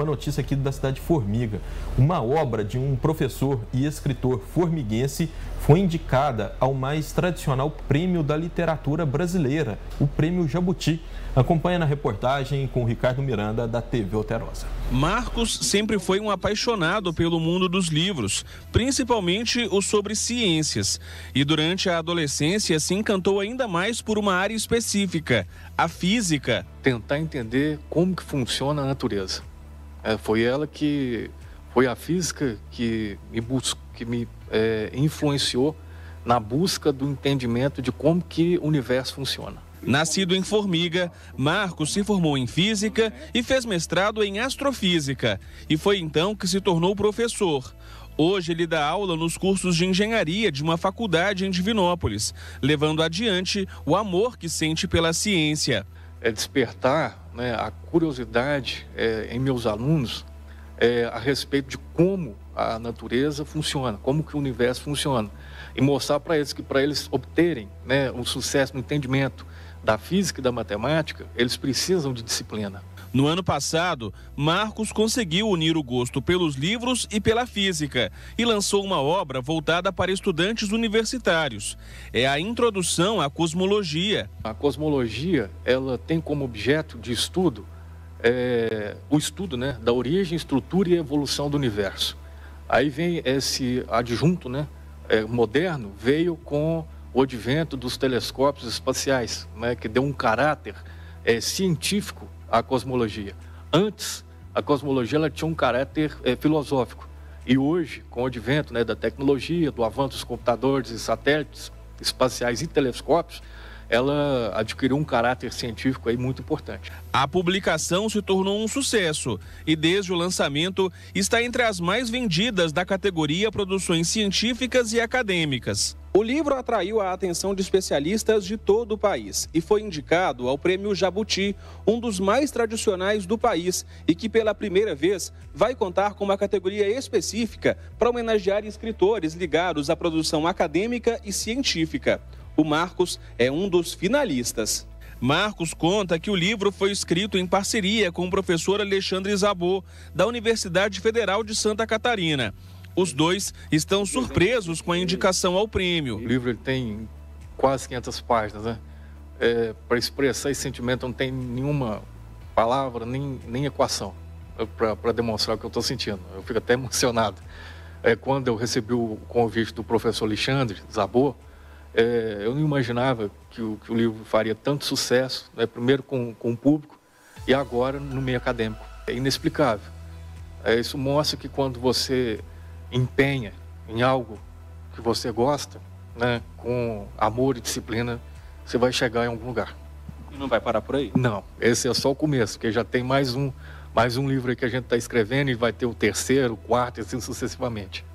uma notícia aqui da cidade de Formiga. Uma obra de um professor e escritor formiguense foi indicada ao mais tradicional prêmio da literatura brasileira, o Prêmio Jabuti. Acompanha na reportagem com Ricardo Miranda, da TV Alterosa. Marcos sempre foi um apaixonado pelo mundo dos livros, principalmente os sobre ciências. E durante a adolescência se encantou ainda mais por uma área específica, a física. Tentar entender como que funciona a natureza. É, foi ela que foi a física que me, bus... que me é, influenciou na busca do entendimento de como que o universo funciona. Nascido em Formiga, Marcos se formou em Física e fez mestrado em Astrofísica. E foi então que se tornou professor. Hoje ele dá aula nos cursos de engenharia de uma faculdade em Divinópolis, levando adiante o amor que sente pela ciência. É despertar né, a curiosidade é, em meus alunos é, a respeito de como a natureza funciona, como que o universo funciona e mostrar para eles que para eles obterem né, o sucesso no entendimento da física e da matemática, eles precisam de disciplina. No ano passado, Marcos conseguiu unir o gosto pelos livros e pela física e lançou uma obra voltada para estudantes universitários. É a introdução à cosmologia. A cosmologia, ela tem como objeto de estudo é, o estudo né, da origem, estrutura e evolução do universo. Aí vem esse adjunto né, é, moderno, veio com o advento dos telescópios espaciais, né, que deu um caráter é, científico à cosmologia. Antes, a cosmologia ela tinha um caráter é, filosófico. E hoje, com o advento né, da tecnologia, do avanço dos computadores e satélites espaciais e telescópios, ela adquiriu um caráter científico aí muito importante. A publicação se tornou um sucesso e desde o lançamento está entre as mais vendidas da categoria Produções Científicas e Acadêmicas. O livro atraiu a atenção de especialistas de todo o país e foi indicado ao Prêmio Jabuti, um dos mais tradicionais do país e que pela primeira vez vai contar com uma categoria específica para homenagear escritores ligados à produção acadêmica e científica. O Marcos é um dos finalistas. Marcos conta que o livro foi escrito em parceria com o professor Alexandre Zabô, da Universidade Federal de Santa Catarina. Os dois estão surpresos com a indicação ao prêmio. O livro tem quase 500 páginas, né? É, para expressar esse sentimento não tem nenhuma palavra, nem, nem equação é, para demonstrar o que eu estou sentindo. Eu fico até emocionado. É, quando eu recebi o convite do professor Alexandre Zabor, é, eu não imaginava que o, que o, livro faria tanto sucesso, né? primeiro com, com o público e agora no meio acadêmico. É inexplicável. É, isso mostra que quando você empenha em algo que você gosta, né, com amor e disciplina, você vai chegar em algum lugar. E não vai parar por aí? Não, esse é só o começo, porque já tem mais um, mais um livro que a gente está escrevendo e vai ter o terceiro, o quarto e assim sucessivamente.